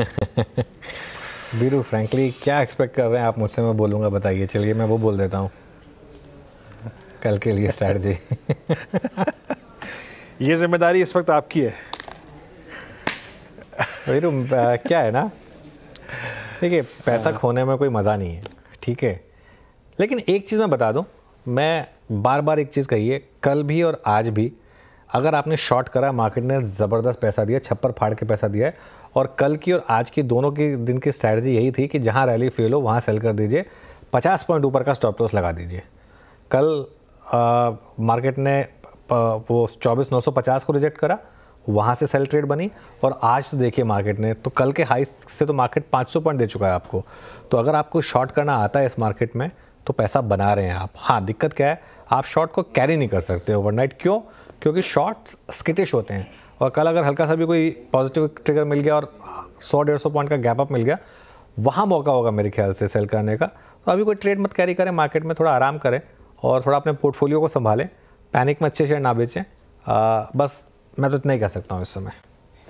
Biru frankly क्या expect कर रहे हैं आप मुझसे मैं बोलूँगा बताइए चलिए मैं वो बोल देता हूँ कल के लिए जी ये जिम्मेदारी इस वक्त आपकी है वीरू क्या है ना देखिए पैसा हाँ। खोने में कोई मज़ा नहीं है ठीक है लेकिन एक चीज़ मैं बता दूँ मैं बार बार एक चीज़ कही है कल भी और आज भी अगर आपने शॉर्ट करा मार्केट ने ज़बरदस्त पैसा दिया छप्पर फाड़ के पैसा दिया है और कल की और आज की दोनों के दिन की स्ट्रैटेजी यही थी कि जहाँ रैली फेल हो वहाँ सेल कर दीजिए पचास पॉइंट ऊपर का स्टॉप लॉस लगा दीजिए कल आ, मार्केट ने आ, वो चौबीस नौ सौ पचास को रिजेक्ट करा वहाँ से सेल ट्रेड बनी और आज तो देखिए मार्केट ने तो कल के हाई से तो मार्केट 500 पॉइंट दे चुका है आपको तो अगर आपको शॉर्ट करना आता है इस मार्केट में तो पैसा बना रहे हैं आप हाँ दिक्कत क्या है आप शॉर्ट को कैरी नहीं कर सकते ओवरनाइट क्यों क्योंकि शॉट्स स्किटिश होते हैं और कल अगर हल्का सा भी कोई पॉजिटिव ट्रिगर मिल गया और सौ डेढ़ सौ पॉइंट का गैप अप मिल गया वहाँ मौका होगा मेरे ख्याल से सेल करने का तो अभी कोई ट्रेड मत कैरी करें मार्केट में थोड़ा आराम करें और थोड़ा अपने पोर्टफोलियो को संभालें पैनिक में अच्छे शेयर ना बेचें बस मैं तो इतना ही कह सकता हूँ इस समय